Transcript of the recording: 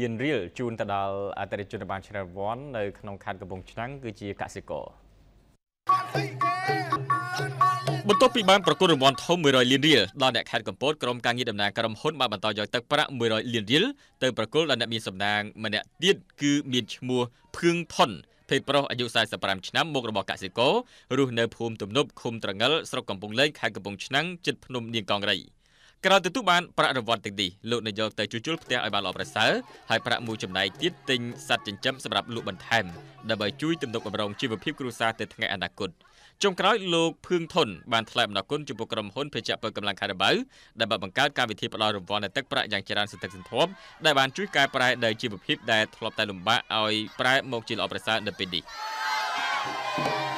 លានរៀលជូនទៅដល់អតិថិជនបានឆ្នាំរង្វាន់នៅក្នុងខេត្តកំពង់ឆ្នាំងគឺជាកសិករបន្ទាប់ពីបានប្រគល់រង្វាន់ធំ100លានរៀលដល់អ្នកខេត្តកំពតក្រុមការងារដំណើរក្រុមហ៊ុនបានបន្តយកទឹកប្រាក់100លានរៀលទៅប្រគល់ដល់អ្នកមានសំណាងម្នាក់ទៀតគឺមានឈ្មោះភឿងថនភេទប្រុសអាយុ45ឆ្នាំមុខរបស់កសិកររស់នៅភូមិទំនប់ឃុំត្រងិលស្រុកកំពង់លេខខេត្តកំពង់ឆ្នាំងជិតភ្នំនាងកងរៃ។ក្រោយទទួលបានប្រាក់រង្វាន់ទាំងនេះលោកនាយកទៅជួសជុលផ្ទះឲ្យបានល្អប្រសើរហើយប្រាក់មួយចំណែកទៀតទិញសត្វចិញ្ចឹមសម្រាប់លក់បន្ថែមដើម្បីជួយទំនុកបម្រុងជីវភាពគ្រួសារទៅថ្ងៃអនាគតចុងក្រោយលោកភឿងធុនបានថ្លែងអំណរគុណចំពោះក្រុមហ៊ុនភេជ្ជៈពលកម្លាំងខារ៉ាបាវដែលបានបង្កើតកម្មវិធីផ្តល់រង្វាន់នៃទឹកប្រាក់យ៉ាងច្រើនសន្ធឹកសន្ធាប់ដែលបានជួយកែប្រែ đời ជីវភាពដែលធ្លាប់តែលំបាកឲ្យប្រែមកជាល្អប្រសើរនៅពេលនេះ។